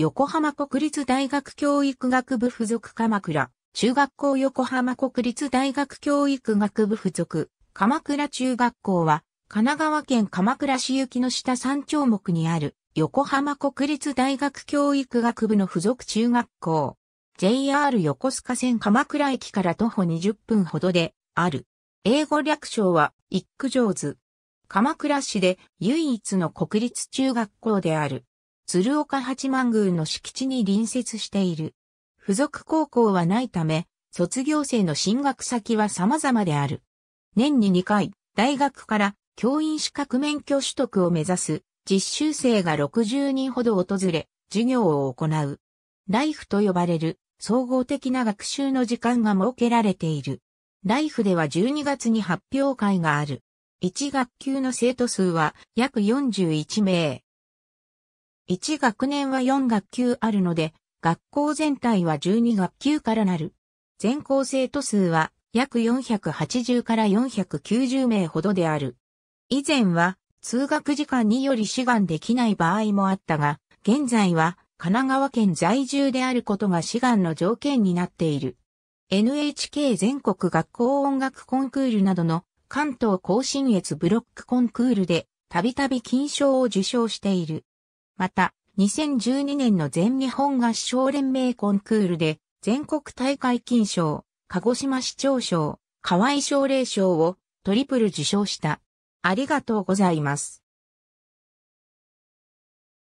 横浜国立大学教育学部附属鎌倉、中学校横浜国立大学教育学部附属、鎌倉中学校は、神奈川県鎌倉市行きの下三丁目にある、横浜国立大学教育学部の附属中学校。JR 横須賀線鎌倉駅から徒歩20分ほどで、ある。英語略称は、イックジョーズ。鎌倉市で唯一の国立中学校である。鶴岡八幡宮の敷地に隣接している。付属高校はないため、卒業生の進学先は様々である。年に2回、大学から教員資格免許取得を目指す実習生が60人ほど訪れ、授業を行う。ライフと呼ばれる総合的な学習の時間が設けられている。ライフでは12月に発表会がある。1学級の生徒数は約41名。1学年は4学級あるので、学校全体は12学級からなる。全校生徒数は約480から490名ほどである。以前は通学時間により志願できない場合もあったが、現在は神奈川県在住であることが志願の条件になっている。NHK 全国学校音楽コンクールなどの関東甲信越ブロックコンクールでたびたび金賞を受賞している。また、2012年の全日本合唱連盟コンクールで、全国大会金賞、鹿児島市長賞、河合奨励賞をトリプル受賞した。ありがとうございます。